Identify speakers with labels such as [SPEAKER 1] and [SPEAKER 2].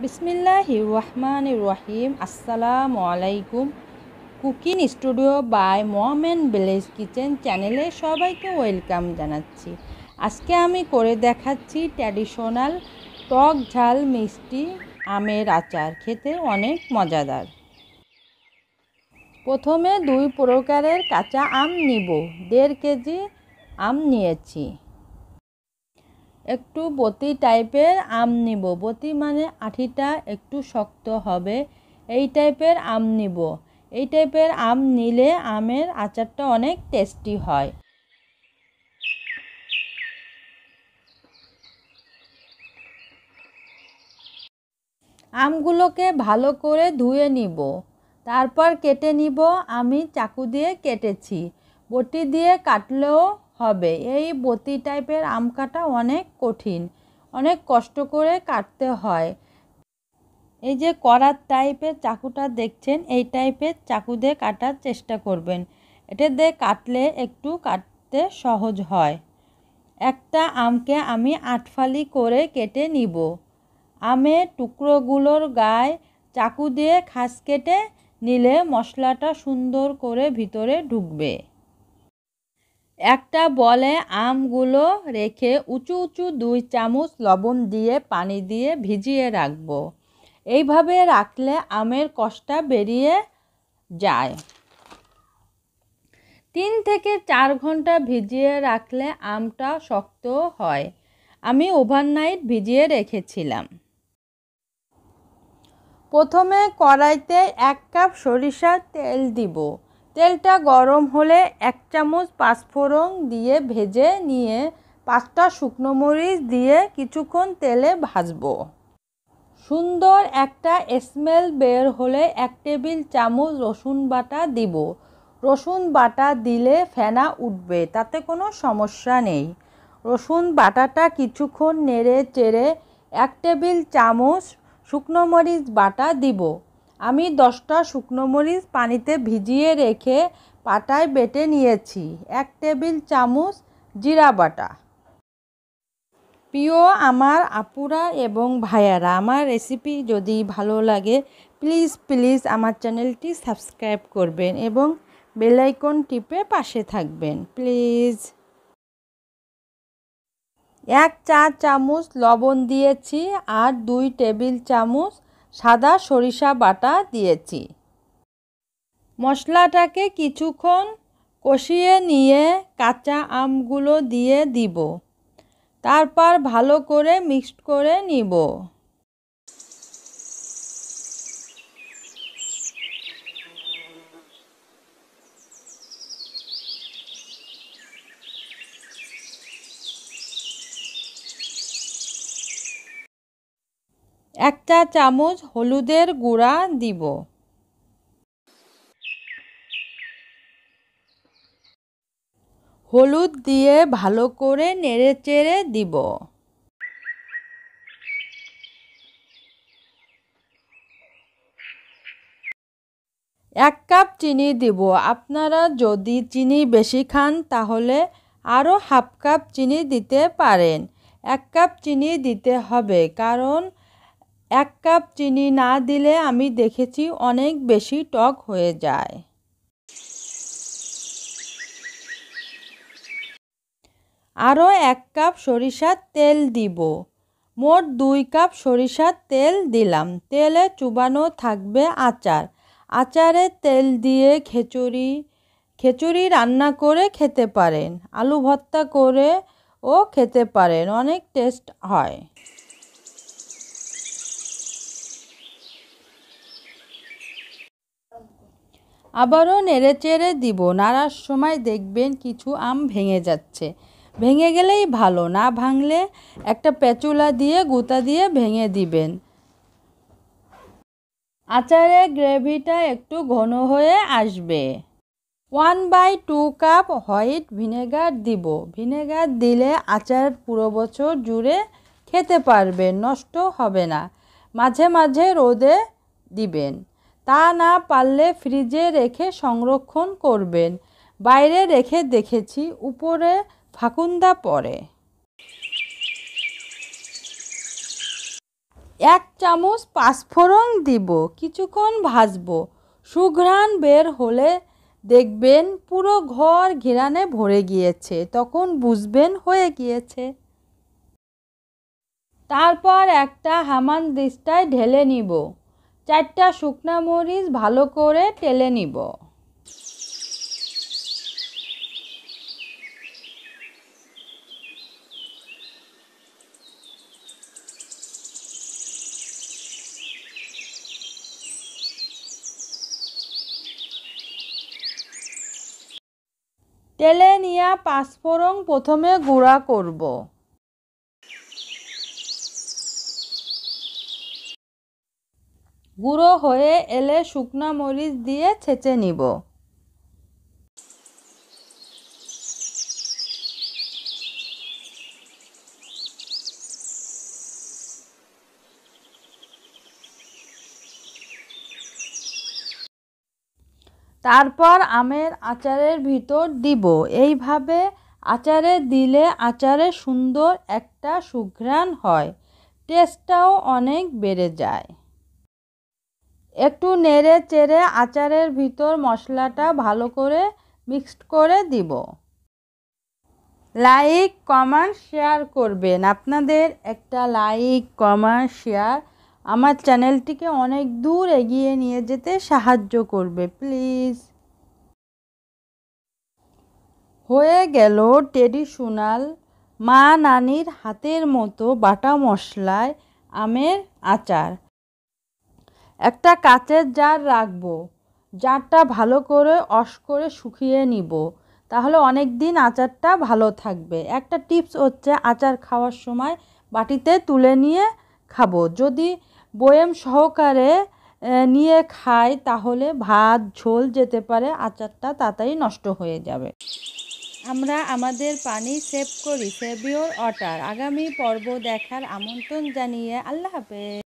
[SPEAKER 1] বিসমিল্লাহ রহমান রহিম আসসালামু আলাইকুম cooking studio by Momen village kitchen চ্যানেলে সবাইকে ওয়েলকাম জানাচ্ছি আজকে আমি করে দেখাচ্ছি ট্র্যাডিশনাল টক ঝাল মিষ্টি আমের আচার খেতে অনেক মজাদার প্রথমে দুই প্রকারের কাঁচা আম নিব দেড় কেজি আম নিয়েছি একটু বতি টাইপের আম নিব বতি মানে আঠিটা একটু শক্ত হবে এই টাইপের আম নিব এই টাইপের আম নিলে আমের আচারটা অনেক টেস্টি হয় আমগুলোকে ভালো করে ধুয়ে নিব তারপর কেটে নিব আমি চাকু দিয়ে কেটেছি বটি দিয়ে কাটলেও হবে এই বতি টাইপের আম কাটা অনেক কঠিন অনেক কষ্ট করে কাটতে হয় এই যে করার টাইপের চাকুটা দেখছেন এই টাইপের চাকু দিয়ে কাটার চেষ্টা করবেন এটা দিয়ে কাটলে একটু কাটতে সহজ হয় একটা আমকে আমি আটফালি করে কেটে নিব আমের টুকরোগুলোর গায়ে চাকু দিয়ে খাস কেটে নিলে মশলাটা সুন্দর করে ভিতরে ঢুকবে একটা বলে আমগুলো রেখে উঁচু উঁচু দুই চামচ লবণ দিয়ে পানি দিয়ে ভিজিয়ে রাখব এইভাবে রাখলে আমের কষ্টটা বেরিয়ে যায় তিন থেকে চার ঘন্টা ভিজিয়ে রাখলে আমটা শক্ত হয় আমি ওভারনাইট ভিজিয়ে রেখেছিলাম প্রথমে কড়াইতে এক কাপ সরিষার তেল দিব তেলটা গরম হলে এক চামচ পাঁচফোড়ন দিয়ে ভেজে নিয়ে পাঁচটা শুকনো মরিচ দিয়ে কিছুক্ষণ তেলে ভাজবো সুন্দর একটা স্মেল বের হলে এক টেবিল চামচ রসুন বাটা দিব রসুন বাটা দিলে ফেনা উঠবে তাতে কোনো সমস্যা নেই রসুন বাটাটা কিছুক্ষণ নেড়ে চেড়ে এক টেবিল চামচ শুকনো মরিচ বাটা দিব আমি দশটা শুকনো মরিচ পানিতে ভিজিয়ে রেখে পাটায় বেটে নিয়েছি এক টেবিল চামচ জিরা বাটা প্রিয় আমার আপুরা এবং ভাইয়ারা আমার রেসিপি যদি ভালো লাগে প্লিজ প্লিজ আমার চ্যানেলটি সাবস্ক্রাইব করবেন এবং বেলাইকন টিপে পাশে থাকবেন প্লিজ এক চা চামচ লবণ দিয়েছি আর দুই টেবিল চামচ সাদা সরিষা বাটা দিয়েছি মশলাটাকে কিছুক্ষণ কষিয়ে নিয়ে কাঁচা আমগুলো দিয়ে দিব তারপর ভালো করে মিক্সড করে নিব এক চা চামচ হলুদের গুঁড়া দিব হলুদ দিয়ে ভালো করে নেড়েচেড়ে দিব এক কাপ চিনি দিব আপনারা যদি চিনি বেশি খান তাহলে আরও হাফ কাপ চিনি দিতে পারেন এক কাপ চিনি দিতে হবে কারণ এক কাপ চিনি না দিলে আমি দেখেছি অনেক বেশি টক হয়ে যায় আরও এক কাপ সরিষার তেল দিব মোট দুই কাপ সরিষার তেল দিলাম তেলে চুবানো থাকবে আচার আচারে তেল দিয়ে খিচুড়ি খিচুড়ি রান্না করে খেতে পারেন আলু ভর্তা করে ও খেতে পারেন অনেক টেস্ট হয় আবারও নেড়েচেড়ে দিব নাড়ার সময় দেখবেন কিছু আম ভেঙে যাচ্ছে ভেঙে গেলেই ভালো না ভাঙলে একটা পেঁচুলা দিয়ে গুঁতা দিয়ে ভেঙে দিবেন আচারে গ্রেভিটা একটু ঘন হয়ে আসবে one by two cup white vinegar দিব ভিনেগার দিলে আচার পুরো বছর জুড়ে খেতে পারবেন নষ্ট হবে না মাঝে মাঝে রোদে দিবেন তা না পারলে ফ্রিজে রেখে সংরক্ষণ করবেন বাইরে রেখে দেখেছি উপরে ফাকুন্দা পড়ে এক চামচ পাঁচফোড়ন দিব কিছুক্ষণ ভাজবো সুঘ্রাণ বের হলে দেখবেন পুরো ঘর ঘিরানে ভরে গিয়েছে তখন বুঝবেন হয়ে গিয়েছে তারপর একটা হামান দিস্তায় ঢেলে নিব চারটা শুকনা মরিচ ভালো করে টেলে নিব তেলে নিয়া পাঁচফোড়ন প্রথমে গুঁড়া করব গুঁড়ো হয়ে এলে শুকনো মরিচ দিয়ে ছেঁচে নিব তারপর আমের আচারের ভিতর দিব এইভাবে আচারে দিলে আচারে সুন্দর একটা সুঘ্রাণ হয় টেস্টটাও অনেক বেড়ে যায় একটু নেড়ে চেড়ে আচারের ভিতর মশলাটা ভালো করে মিক্সড করে দিব লাইক কমেন্ট শেয়ার করবেন আপনাদের একটা লাইক কমেন্ট শেয়ার আমার চ্যানেলটিকে অনেক দূর এগিয়ে নিয়ে যেতে সাহায্য করবে প্লিজ হয়ে গেল ট্রেডিশনাল মা নানির হাতের মতো বাটা মশলায় আমের আচার একটা কাচের জার রাখবো জারটা ভালো করে অস করে শুকিয়ে নিব তাহলে অনেক দিন আচারটা ভালো থাকবে একটা টিপস হচ্ছে আচার খাওয়ার সময় বাটিতে তুলে নিয়ে খাবো যদি বয়েম সহকারে নিয়ে খাই তাহলে ভাত ঝোল যেতে পারে আচারটা তাড়াতাড়ি নষ্ট হয়ে যাবে আমরা আমাদের পানি সেভ করি সেভিওর অটার আগামী পর্ব দেখার আমন্ত্রণ জানিয়ে আল্লাহ হাফেজ